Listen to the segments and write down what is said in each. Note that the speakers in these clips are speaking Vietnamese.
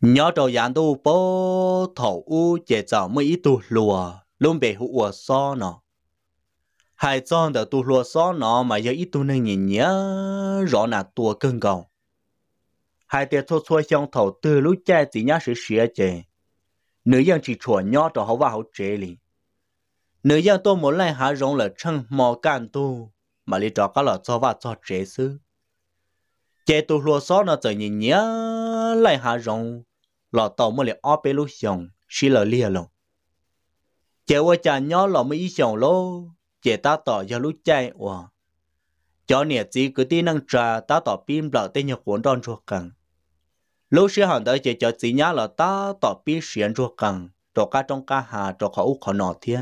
nhớ trò giàn tu bố thổ u chế tạo mấy ít tu lúa, luôn bị hụ ở so nó hai con đã tu lúa so nó mà giờ ít tu nên nhìn nhớ rõ là tua cân cầu hai tiệt thua thua trong thổ tư lúc chạy chỉ nhớ sự sửa chế nữ dân chỉ chuẩn nhớ trò hậu và hậu chế liền nữ dân tôi muốn lại hạ rong là chân mò can tu mà lý trò có là cho và cho chế sư chế tu lùa so nó tự nhìn nhớ lại hạ rong lọ tàu mới lại óp bê lúc xong xí lọ lia lông chế qua chả nhó lọ mới ý xong lô chế ta tỏ cho lúc chạy ủa cho nè chỉ cứ tí năng trà ta tỏ pin lọ tên nhập cuốn đòn chuột cẳng lúc xí hẳn tới chế cho chỉ nhá lọ ta tỏ pin xuyên chuột cẳng trò cá trong cá hà trò khó ú khó nọ thiên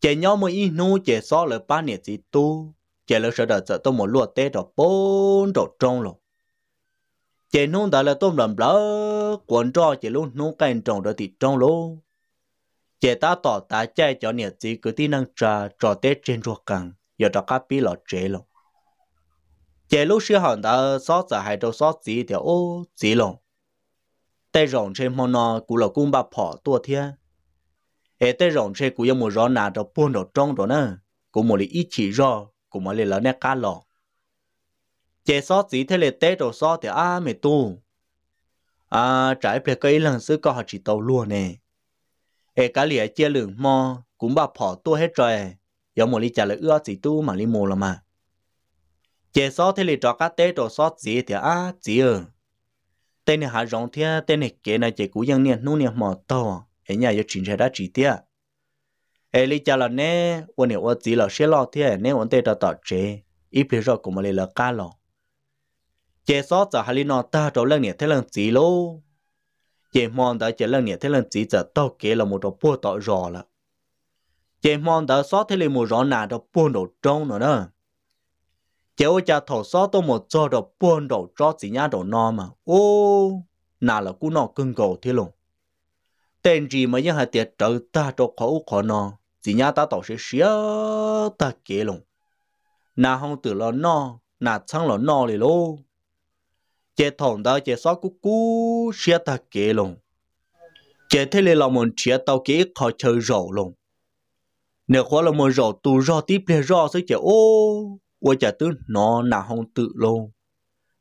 chế nhó mới ý nu chế so lời ba nè chỉ tu chế lỡ sợ đợt sợ tôi một lúa tê trò bốn trò trong lọ chỉ nung đã là tôm lợn lỡ quần trò chỉ luôn nung canh trồng đó thì trồng lô chỉ ta tỏ ta chạy cho nhiệt gì cứ tin năng trà trò tết trên ruột cẳng giờ cho cá pi lọ chế lồng chỉ lúc xưa hòn ta xót giả hai đâu xót gì thì ô gì lồng tay rồng trên mòn nọ cũng là cung bà phỏ tua thiên hệ tay rồng trên cũng giống một rõ nào đó buôn đồ trong đó nữa cũng một lý ý chỉ rõ cũng một lý là nét cá lồng chế so chỉ thế là tế đồ so thì á mày tu à trái phải cái lần xứ có họ chỉ tàu luôn nè ê cá lìa chia lửng mò cũng bà bỏ tu hết rồi giờ một ly trả lời ưa chỉ tu mà ly mù là mà chế so thế là trò cá tế đồ so chỉ thì á chỉ ừ tên này hạ rộng thế tên này kể này chế cú dân niên nu niên mò tàu ở nhà giờ chuyển ra đã chỉ tiếc ê lý chả là nè ôn này ôn chỉ là sẽ lo thế nè ôn tê ta tọt chế ít phía rồi cũng mà lấy là cá lò chế sót giờ hà lý nó ta trâu lần nhẹ thế lần gì lô chế mòn đã chế lần nhẹ thế lần gì giờ tao kể là một trò bùa tội rò là chế mòn đã số thế lần một rò nà trò buôn đồ trống nữa đó chế ô cha thổ số tôi một trò trò buôn đồ trò gì nhá đồ no mà ô nà là cú nó cưng cầu thế luôn tên gì mà những hai tiệt trợ ta trò khổ khó nó chỉ nhá ta tổ sẽ xía ta kể luôn nà không tử lo no nà chẳng lo no lì lô chế thòng đó chế sót cú cú xe ta kế luôn chế thế là mình chế tàu kế khó chơi rổ luôn nếu khó là mình rổ tu rổ tiếp để rổ sẽ chế ô quay chả tứ nó nà không tự luôn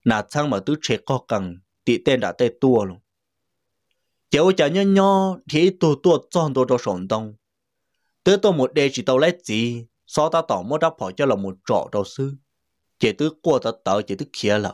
nà sang mà tứ chế khó cần tị tên đã tê tua luôn chế ô chả nhớ nhớ thế tu tua chọn đồ đồ sổn đông tứ tôi một đề chỉ tàu lấy gì sau ta tỏ mất đáp hỏi cho là một trọ đầu sư chế tứ qua ta tớ chế tứ kia là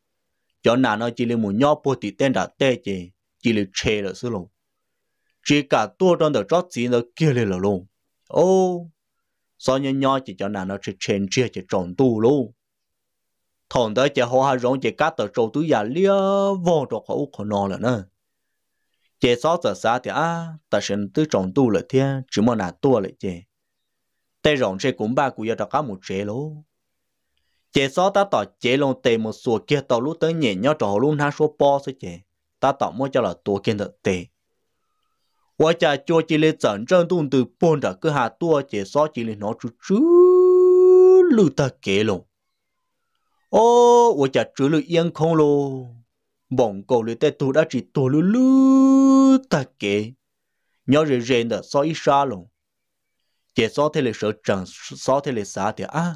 cho nà nó chỉ là một nhóc bộ thì tên đã tê chê chỉ là chê là sư lùng chỉ cả tua trong đó trót gì nó kia là lùng ô so nhỏ nhỏ chỉ cho nà nó chỉ chèn chia chỉ tròn tu luôn thằng đó chỉ hoa rong chỉ cắt tờ trâu túi giả lia vòng cho khẩu khổ nọ là nữa chỉ so giờ xa thì à ta sinh tư tròn tu là thiên chỉ mà nà tua lại chê tê rong chê cũng ba cú giờ đã cá một chê luôn chế số ta tỏ chế lông tề một số kia tàu lúc tới nhẹ nhau cho luôn ha số po số chế ta tỏ mua cho là tua kia được tề và cha cho chỉ lên trận trận tuôn từ bốn đã cứ hạ tua chế số chỉ lên nó chú chú lưu ta kế lông ô và cha chú lưu yên không lô bọn cầu lưu tê tu đã chỉ tua lưu lưu ta kế nhau rồi rèn được số ít sao lông chế số thế là sợ trận số thế là sao thì à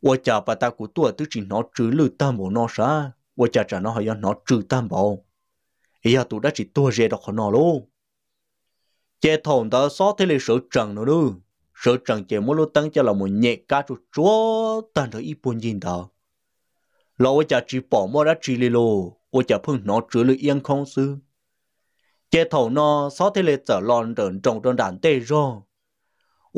我家把大古多都只拿猪肉担保拿啥，我家这那还要拿猪担保，哎呀，都那只多热的很拿喽。这同的少天的手长了喽，手长节目了当家了么捏嘎住捉，但着一般劲的。老我家只保莫那只里喽，我家碰拿猪肉烟空丝。这头呢，少天的走乱的，重重难得着。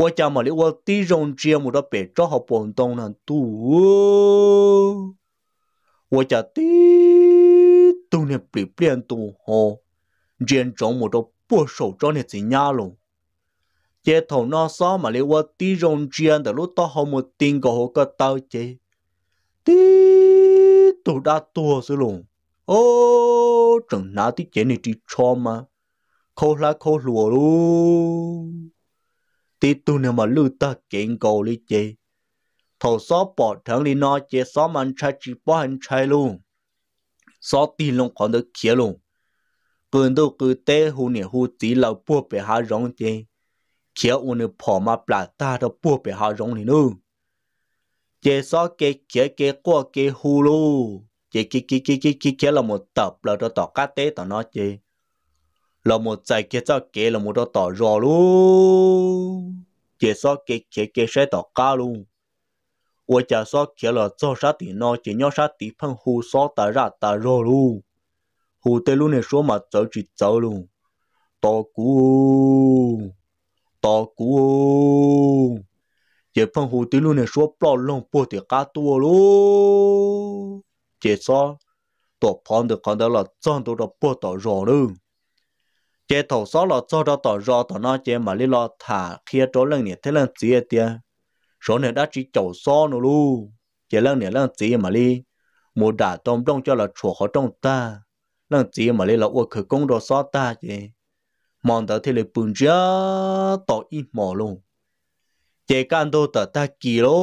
我家嘛哩，我地上只么着别着好广东人多，我家地东呢不变多好，人种么着不手着呢怎样了？chế thầu nó xó mà liệu qua tí rong chiên từ lúc to hôm một tin cầu hồ cơ tao chế tí tụ đã tua sư lùng ô chẳng ná tí chế này chỉ cho mà khô lá khô lùa luôn tí tu nè mà lưu ta kiện cầu lý chê. Thầu xó bỏ thẳng lý nó chê xó mà anh trai chỉ bỏ anh trai luôn. Xó tin luôn còn được kia luôn. Cường đâu cứ tế hù nè hù tí là bùa bè hạ rong chê. Kia ủ nè bỏ mà bà ta đó bùa bè hạ rong lý nương. Chê xó kê kia kê qua kê hù lù. Chê kê kê kê kê kê kê là một tập là đó tỏ cá tế tỏ nó chê là một trái kia cho kế là một đó tỏ rõ luôn kế so kế kế kế sẽ tỏ cá luôn 我家说开了早啥的呢，今年啥地盆胡说打啥打热喽，胡对路呢说嘛走就走喽，大姑，大姑，这盆胡对路呢说不冷不的嘎多喽，这啥，大胖的看到了长多的不打热喽。chế thổ số là cho đó tỏ rõ tỏ nó chế mà lý lo thả kia chỗ lần này thế lần gì tiệt số này đã chỉ chậu số nô lu chế lần này lần gì mà lý mù đã tôm trong cho là chuột khó trong ta lần gì mà lý là uất khởi công đồ số ta chế mong tới thế là bùn chớ tỏ ít mỏ luôn chế can đồ tớ ta kỳ lô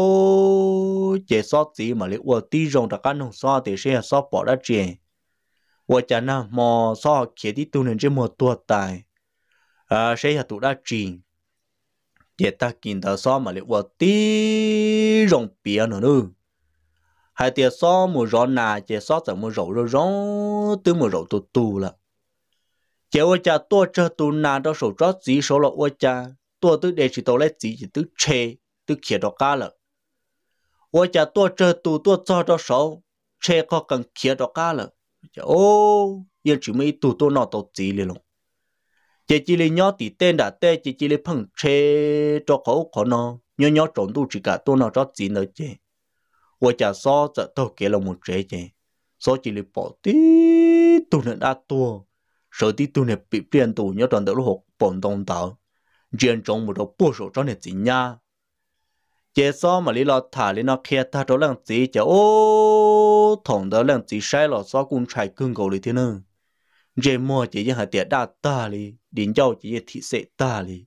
chế số gì mà lý uất tí rong đã can nông số thì sẽ số bỏ đã chế 我讲呢，莫少 खेती 的都能这么多代，啊，谁也都得进，也得见到少嘛的，我的容别呢呢，还得少么肉呢，这少怎么肉肉肉都么肉都多了，这我家多这都拿到手抓自己手了，我家多都得是都来自己都吃都吃到家了，我家多这都多抓到手，吃可更吃到家了。ô giờ chỉ mới tụt tô nọ tổ gì liền luôn chỉ chỉ liền nhau thì tên đã tên chỉ chỉ liền phăng chế cho khẩu khó nó nhau nhau trộn tu chỉ cả tô nọ cho gì nữa chứ hoặc là so chả tổ kia là một chế chứ so chỉ lấy bỏ tí tu nữa đã tua sợ tí tu này bị biến tu nhau tròn đỡ lúc bận bọn đồng tạo chuyện trong một đầu bổ số cho này gì nhá chế so mà lý lo thả lý nó kia ta đó lần gì chả ô thòng đó lần gì sai lo so cũng chạy cưng cầu lý thế nữa chế mua chế cho hạt tiệt đa ta lý đến giàu chế cho thị sẽ ta lý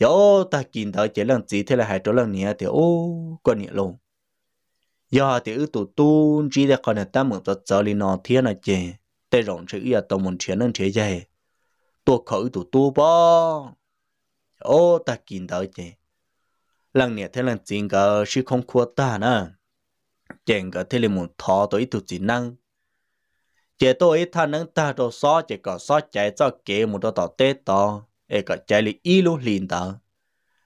yo ta kinh đó chế lần gì thế là hai đó lần nia thì ô quan nia luôn giờ thì ư tụ tu chỉ là còn ta mượn tật giờ lý nó thiên là chế tê rộng chữ ya à tông môn chiến nên chế dạy tụ khẩu tụ tu bao ô ta kinh đó chế lần này thế lần chính cái sự không khua ta nữa chèn cái thế là muốn thọ tới tụ chỉ năng chế tôi ấy thằng ta đồ xó chế có xó chạy cho kế một đồ tao tê tỏ ai có chạy lì y lú liền tỏ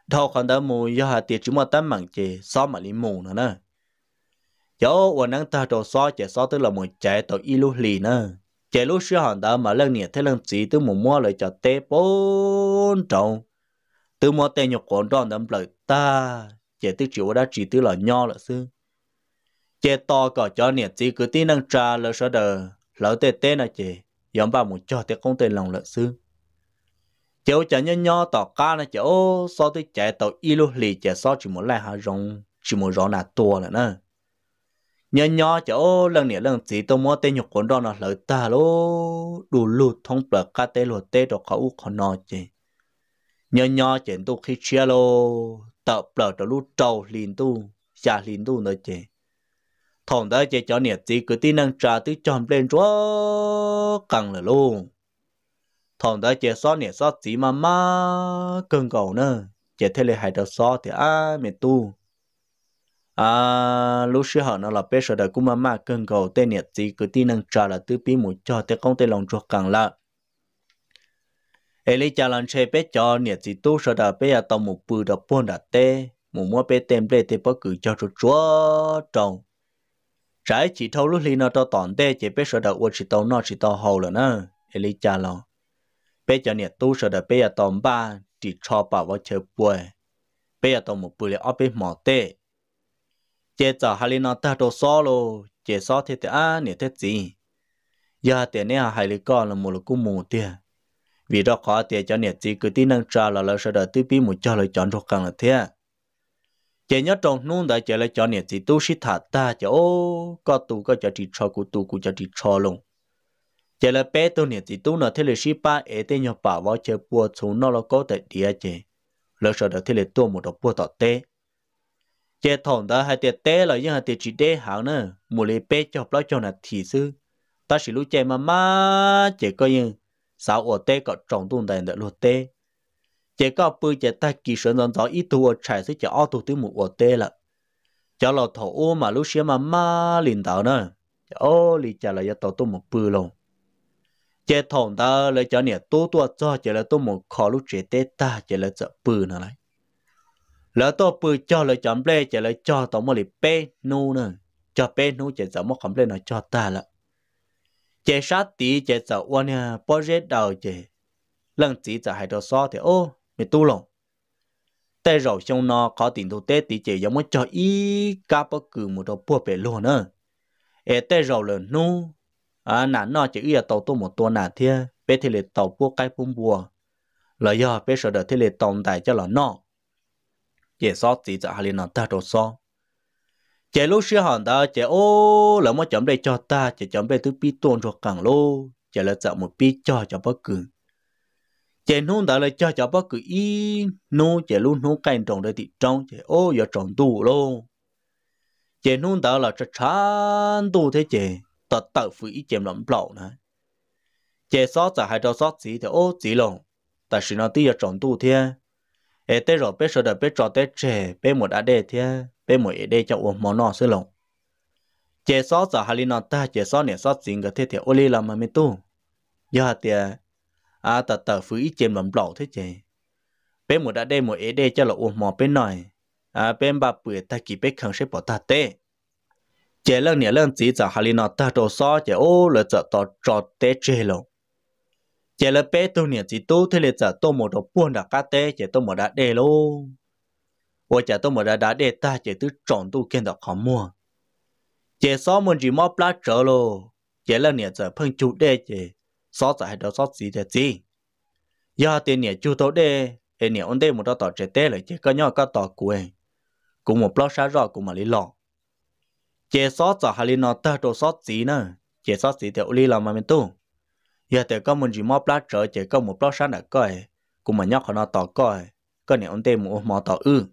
đâu còn đó mù do hạt tiền chúng mà tấm mạng chế xó mà lì mù nữa nè chỗ ở nâng ta đồ xó chế xó tức là một chạy tỏ y lú liền nè chế lú xưa hàng đó mà lần này thế lần chỉ tôi muốn mua lại cho tê bốn trọng từ mò tè nhục còn đòn đâm lời ta chế tứ chịu đã chỉ tứ là nho là sư chế to cỏ cho nhiệt chỉ cứ tin năng trà lỡ sợ đờ lỡ tê tê là chế yếm vào một cho tê không tê lòng là sư chế ô chả nhân nho tỏ ca là chế ô so tới chế tàu y lu lì chế so chỉ muốn lại hà rong chỉ muốn rõ là tua là nè nhân nho chế ô lần nè lần chỉ tôi mua tê nhục còn đòn là lỡ ta lô đủ lụt thông bờ ca tê lụt tê đọc khẩu khó nọ chế nhỏ nhỏ chuyện tu khi chia lô tập lỡ trở lúc trâu liền tu xa liền tu nữa chị thằng đó chơi cho nhiệt gì cứ tin năng trả tới chọn lên chúa càng là luôn thằng đó chơi xóa nhiệt xóa gì mà má cơn cầu nữa chơi thấy là hai đâu xóa thì ai mẹ tu à lúc xưa họ nó là bé sợ đời cũng mà má cơn cầu tên nhiệt gì cứ tin năng trả là tứ bí mũi cho thế công tên lòng chuột càng là hệ lý cha lần chơi bé cho nhiệt gì tu sợ đã bé à tao một bự đã buồn đã tê một mua bé tem bé thì bó cứ cho rồi chúa trong trái chỉ thâu lúc li nó to tòn tê chỉ bé sợ đã uất chỉ tao nó chỉ tao hầu là nó hệ lý cha lần bé cho nhiệt tu sợ đã bé à tao ba chỉ cho bà vào chơi bùi bé à tao một bự là ở bé mỏ tê chế cho hai li nó ta đồ xó lô chế xó thì thế à nhiệt thế gì giờ tiền này hai li con là một lúc cũng mù tiền vì đó khó tiền cho nhiệt gì cứ tin năng trả là là sợ đó tư bí một cho lời chọn thuộc càng là thế chế nhớ trong nôn đã chế lại cho nhiệt gì tu sĩ thả ta cho ô có tu có cho chỉ cho cụ tu cụ cho chỉ cho luôn chế lại bé tu nhiệt gì tu nó thế là sĩ ba ế tê nhau bảo vào chế bùa xuống nó là có tại địa chế lỡ sợ đó thế là tu một đọc bùa tọt tê chế thòng đó hai tiền tê là những hai tiền chỉ đê hảo nữa một lấy bé cho bao cho là thị sư ta chỉ lúc chế mà má chế coi như sau ở tê có trọng tuần đèn để lột tê chỉ có bư chỉ ta kỳ sơn dân dần ít tu ở trải sẽ chỉ ở tu tiêu mù ở tê là cho lọ thổ ô mà lúc xưa mà ma liền tạo nữa ô lì chả là tàu tu một bư luôn chỉ thòng ta lấy cho nè tu tu cho chỉ là tu một khó lúc chỉ tê ta chỉ là sợ bư nữa này lỡ tôi bự cho lời chọn ple chỉ lời cho tao mà lì pe nu nè cho pe nu chỉ sợ mất khẩm ple nó cho ta là chế sát tí chế sợ uôn nha bỏ rết đầu chế lần chỉ sợ hai đầu so thì ô mày tu lòng tê rầu trong nó có tiền thu tê tí chế giống như cho ý cá bất cứ một đầu bùa bể luôn nữa ê tê rầu lần nu à nà nó chỉ ý là tàu tu một tuần nà thia bé thì lệ tàu bùa cái bùm bùa lời do bé sợ đợi thì lệ tàu tại cho là nó chế so chỉ sợ hai liền nó ta đầu so chế lúc xưa hòn ta chế ô là mà chấm đây cho ta chế chấm đây thứ pi tuôn cho càng lô chế là tạo một pi cho cho bất cứ chế nôn ta là cho cho bất cứ ý nô chế luôn nô cành trồng đây thì trồng chế ô giờ trồng tu lô chế nôn ta là cho chán tù thế chế ta tật phụ ý chế lắm lậu nè chế sót giả hai trâu sót gì thì ô gì lồng ta chỉ nó tí giờ trồng tu thế ê tê rồi bé sợ đợi bé trò tê trẻ bé một đã đề thế bé mỗi đây cho uống món nọ sư lông, chế sót giờ hà linh ta chế sót nè sót dính cái thế thì ô li làm mà mình tu giờ thì à tờ tờ phứ ít chém lầm lẩu thế chế bé mỗi đã đây mỗi đây cho là uống món bên này à bên bà bưởi ta kỳ bé khẳng xếp bỏ ta tê chế lần nè lần xí giờ hà linh ta đồ sót chế ô là giờ tờ trò tê chế lông, chế là bé tu nè chỉ tu thế là giờ tu một đồ buôn đã cá tê chế tu một đã đê luôn 我家都没得大的，大姐都长都看到好么？姐少么就莫不拉着喽，姐了年子碰就的姐，少子还得少子的姐，要的年就到的，哎年我得么到到这得了，姐个娘个到过，古么不拉啥绕古么哩浪，姐少子还哩那大多少子呢？姐少子的屋里了嘛咪多，要的个么就莫不拉着，姐个么不拉啥那个，古么娘可那到个，个年我得么莫到嗯。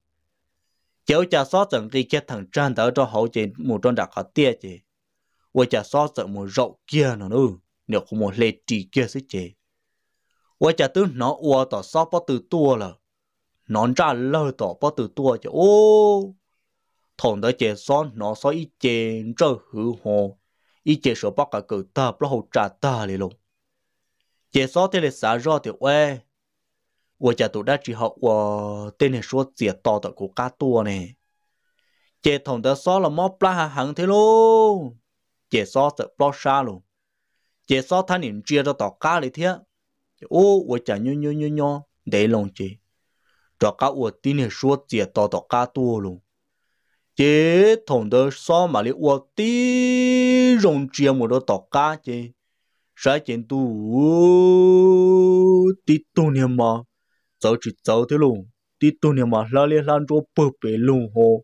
cháu cha xóa tận đi chết thằng trang đỡ cho hậu chị một trong đặc hạt tia chị và cha xóa tận một rậu kia nó nữa nếu không một lệ trì kia sẽ chị và cha tướng nó ua tỏ xóa bao từ tua là nó ra lơ tỏ bao từ tua chị ô thằng đỡ chị xóa nó xóa ít chị cho hữu hồ ít chị sợ bắt cả cử ta, nó hậu trả ta liền luôn chị xóa thế là xả ra thì ue 我家都在之后，我对你说接到的国家多呢，接同的少了毛不拉行的喽，接少的不杀喽，接少他人接着到家里天，哦，我家妞妞妞妞得弄去，这个我对你说接到的家多喽。chế thằng đó so mà liệu ô tí rong chia một đứa tọc cá chế sai chén tu tí tu niệm mà cháu chỉ cháu thế luôn tí tu niệm mà la liên lan cho bờ bể luôn hồ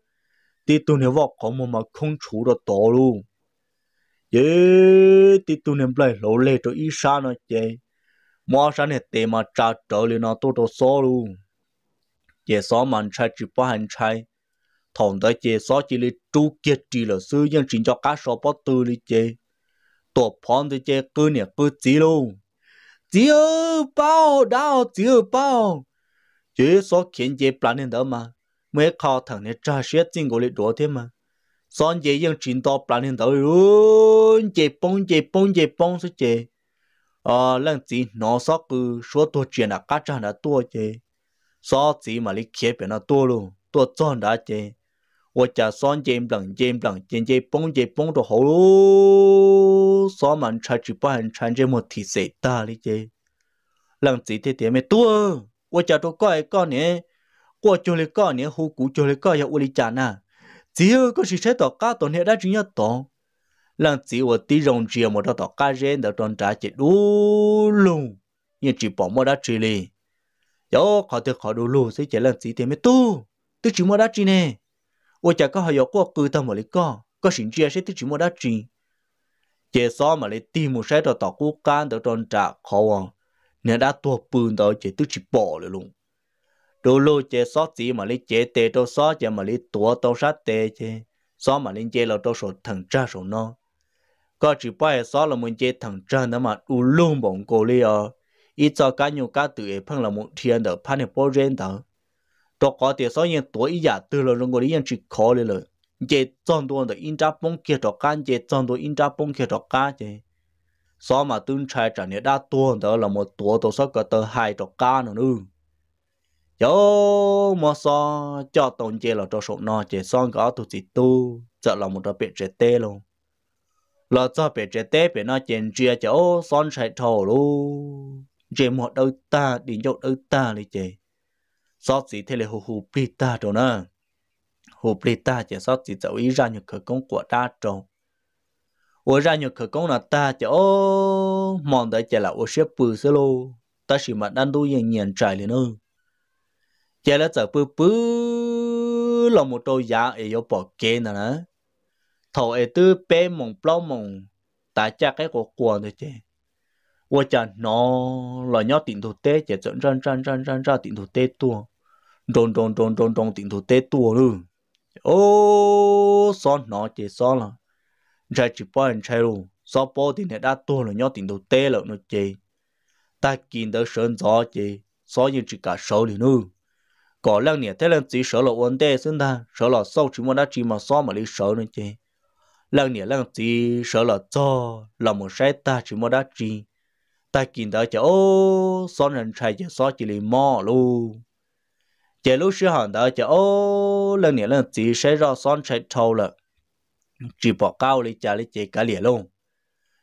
tí tu niệm vào có mà mà không chủ được to luôn ye tí tu niệm lại lỗ lệ cho ít sa nó chơi mà sa này tệ mà trả trở lên nó tôi tôi xó luôn ye xó mà trai chỉ bao hành trai thằng tới ye xó chỉ là chú kia chỉ là sử dụng chính cho cá số bắt tư lấy chơi tổ phong thì chơi cứ nè cứ chỉ luôn chỉ bao đau chỉ bao chỉ số khiến chế planet đó mà mới khó thằng này trả xét chính của lịch đó thế mà sáng son chế những chuyện bản planet đó luôn chế bông chế bông chế bông số chế à lần chỉ nó số cứ số tổ chức là cá trang là tua chế số chỉ mà lịch kia bên là tua luôn tua chọn đã chế 我家双肩膀肩膀肩肩绷肩绷着喉咙，三门拆去把人穿这么提谁打哩这，让这点点没多。我叫做搞一搞呢，我叫你搞呢，后果叫你搞要我里家呢，只有个是谁到家到呢，那就要懂。lần chỉ ở tí rồng chia một đó tỏ cá rên đã tròn trái chỉ đủ luôn nhưng chỉ bỏ một đá chỉ lì yo họ thì họ đủ luôn sẽ chỉ lần chỉ thì mới tu tức chỉ một đá chỉ nè ôi chả có họ có cứ tâm mà lấy con có sinh chia sẽ tức chỉ một đá chỉ chỉ so mà lấy tìm một sẽ đó tỏ cú can đã tròn trả khó nè đã tua bùn đó chế tức chỉ bỏ rồi luôn đồ lô chế xót gì mà lấy chế tê đâu xót chế mà lấy tua đâu sát tê chế xót mà lấy chế là đâu sổ thằng cha sổ nó có chỉ bao xót là muốn chế thằng cha nó mà u lông bóng cổ li ờ ít cho cá nhiều cá tự ấy phân là một thiên đó phan này bao rên đó đó có thể xót yên tua ít giả từ lâu rồi người cô yên chỉ khó lên rồi chế chọn đồ đó in ra bông kia đó cá chế chọn đồ in ra bông kia đó cá chế so mà tương trai trả nghĩa đa tuôn đó là một tuổi tổ sắp cả tờ hai trọc ca nữa nữa yo mà so cho tồn chê là cho số nọ chê son có tụ chỉ tu chợ là một trò biệt trẻ tê luôn là cho biệt trẻ tê biệt nó chèn chia chỗ son chạy thầu luôn chê một đôi ta đi nhốt đôi ta đi chê so chỉ thế là hù hù pi ta rồi nè hù pi ta chê so chỉ chậu ý ra những khởi công của ta trồng 我让你去讲了，大家哦，忙得起来，我学不是喽，但是嘛，难度也严窄了呢。起来再不不，那么多牙也要保健了呢。头也都白蒙不蒙，大家该个管的去。我讲喏，老娘顶头带就整整整整整整顶头带多，咚咚咚咚咚顶头带多了。ô son nó chỉ son là ra chỉ bỏ anh trai luôn do bỏ thì nè đã tua là nhau tiền đầu té lộn nó chê ta kinh đỡ sơn gió chê gió như chỉ cả sầu thì nu có lần nè, thế lần chỉ sợ là uốn tê xin ta sợ là sau chỉ muốn đã chỉ mà so mà lấy sợ nữa chê lần nè lần chỉ sợ là cho là một sai ta chỉ muốn đã chỉ ta kinh đỡ chả ô so nên trai chả so chỉ lấy mò luôn chả lúc xưa hàng đó chả ô lần này lần chỉ sẽ ra son chạy thâu lợn chỉ bỏ cao lấy trả lấy chế cả liền luôn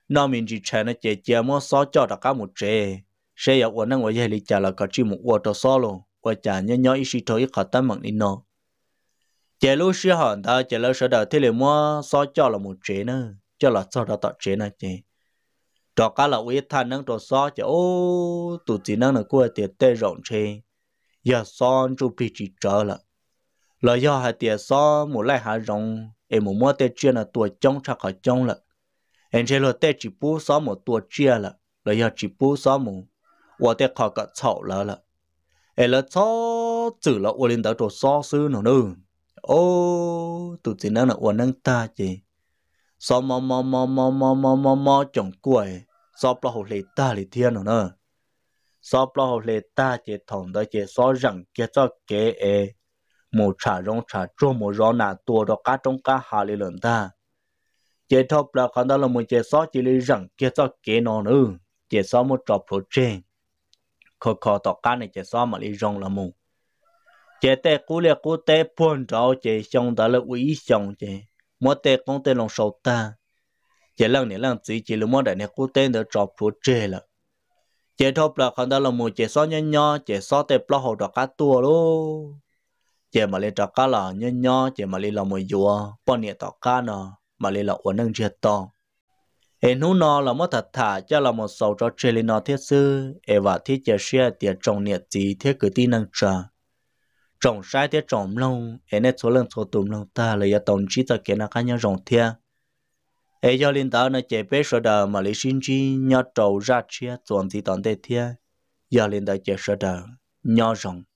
nó mình chỉ chơi nó chế chế mua sáu cho đặc cá một chế sẽ có uốn năng ngoài lấy trả là có chỉ một uốn cho sáu luôn uốn cha nhớ nhớ ít xí thôi khó tâm mặn đi nó chế lúc xí hòn ta chế lúc sau đầu thế là mua sáu cho là một chế nữa Chế là cho đó tạo chế nữa chế cho cá là uy than năng cho sáu chế ô tụt chỉ năng là của tiền tê rộng chế giờ son chú bị chỉ trở là lời do hai tiền so một lại hạ rộng em mua tê chia là tuổi trông chặt khỏi trông là em chơi là tê chỉ bú xóa một tuổi chia là là giờ chỉ bú xóa một và tê khỏi cả chậu là là em là cho chữ là uốn lên tới chỗ so sư nó nữa ô tụt chỉ năng là uốn năng ta chị xóa mò mò mò mò mò mò mò mò trồng quẩy xóa bao hồ lệ ta lệ thiên nó nữa xóa bao hồ lệ ta chị thòng tới chị xóa rằng cái cho cái e mù trả rong trả trô mù rõ nà tua rõ cá trong cá hà lì lần ta chế thọ là còn đó là một chế xó chỉ lì rằng kia xó kế nó nữa chế xó một trò phụ trên khó khó tỏ cá này chế xó mà lì rong là mù chế tê cú lê cú tê buồn rõ chế xong đó là quý xong chế mỗi tê con tê lòng sầu ta chế lần nè lần chỉ chỉ lì mỗi đại nè cú tê nữa trò phụ trên là chế thọ là còn đó là một chế xó nhỏ nhỏ chế xó tê lo hồ rõ cá tua luôn chỉ mà lấy trọ cá là nhớ nhớ chỉ mà lấy là mồi dùa bao nhiêu tọ cá nó mà lấy là uốn nâng chia to em hữu nó là mất thật thả cho là một sầu cho chơi lên nó thiết sư em và thiết chia sẻ tiệt trồng nhiệt gì thiết cứ tin nâng trà trồng sai thiết trồng lông em nét số lần số tùm lông ta lấy tổng trí ta kiến là cá nhau rồng thiết ấy do linh tao nó chế bé sơ đờ mà lấy sinh chi nhau trầu ra chia chuẩn gì toàn thế thiên do linh tao chế sơ đờ nhau rồng